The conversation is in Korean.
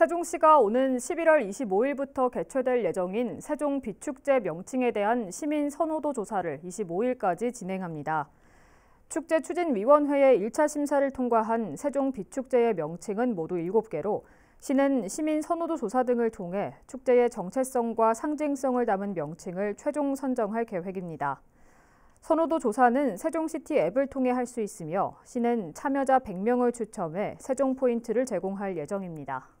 세종시가 오는 11월 25일부터 개최될 예정인 세종 비축제 명칭에 대한 시민 선호도 조사를 25일까지 진행합니다. 축제 추진위원회의 1차 심사를 통과한 세종 비축제의 명칭은 모두 7개로 시는 시민 선호도 조사 등을 통해 축제의 정체성과 상징성을 담은 명칭을 최종 선정할 계획입니다. 선호도 조사는 세종시티 앱을 통해 할 수 있으며 시는 참여자 100명을 추첨해 세종 포인트를 제공할 예정입니다.